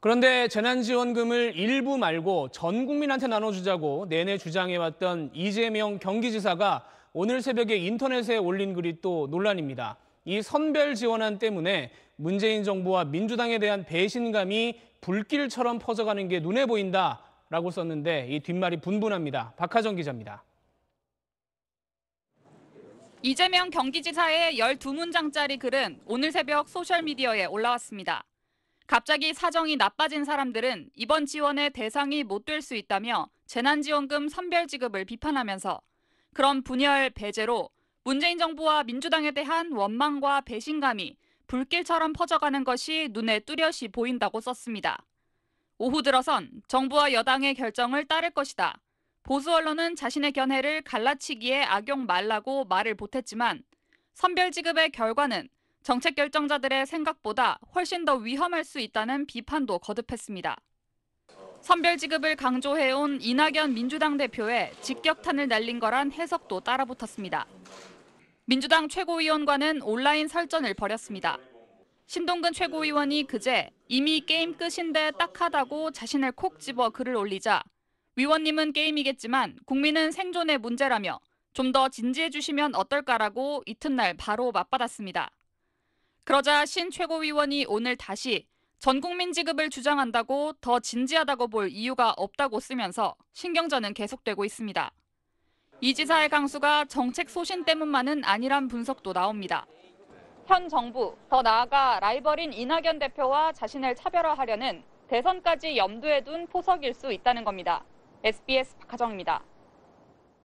그런데 재난지원금을 일부 말고 전 국민한테 나눠주자고 내내 주장해왔던 이재명 경기지사가 오늘 새벽에 인터넷에 올린 글이 또 논란입니다. 이 선별 지원안 때문에 문재인 정부와 민주당에 대한 배신감이 불길처럼 퍼져가는 게 눈에 보인다라고 썼는데 이 뒷말이 분분합니다. 박하정 기자입니다. 이재명 경기지사의 12문장짜리 글은 오늘 새벽 소셜미디어에 올라왔습니다. 갑자기 사정이 나빠진 사람들은 이번 지원의 대상이 못 될 수 있다며 재난지원금 선별지급을 비판하면서 그런 분열 배제로 문재인 정부와 민주당에 대한 원망과 배신감이 불길처럼 퍼져가는 것이 눈에 뚜렷이 보인다고 썼습니다. 오후 들어선 정부와 여당의 결정을 따를 것이다. 보수 언론은 자신의 견해를 갈라치기에 악용 말라고 말을 보탰지만 선별지급의 결과는 정책 결정자들의 생각보다 훨씬 더 위험할 수 있다는 비판도 거듭했습니다. 선별 지급을 강조해온 이낙연 민주당 대표의 직격탄을 날린 거란 해석도 따라붙었습니다. 민주당 최고위원과는 온라인 설전을 벌였습니다. 신동근 최고위원이 그제 이미 게임 끝인데 딱하다고 자신을 콕 집어 글을 올리자 위원님은 게임이겠지만 국민은 생존의 문제라며 좀 더 진지해 주시면 어떨까라고 이튿날 바로 맞받았습니다. 그러자 신 최고위원이 오늘 다시 전국민 지급을 주장한다고 더 진지하다고 볼 이유가 없다고 쓰면서 신경전은 계속되고 있습니다. 이 지사의 강수가 정책 소신 때문만은 아니란 분석도 나옵니다. 현 정부, 더 나아가 라이벌인 이낙연 대표와 자신을 차별화하려는 대선까지 염두에 둔 포석일 수 있다는 겁니다. SBS 박하정입니다.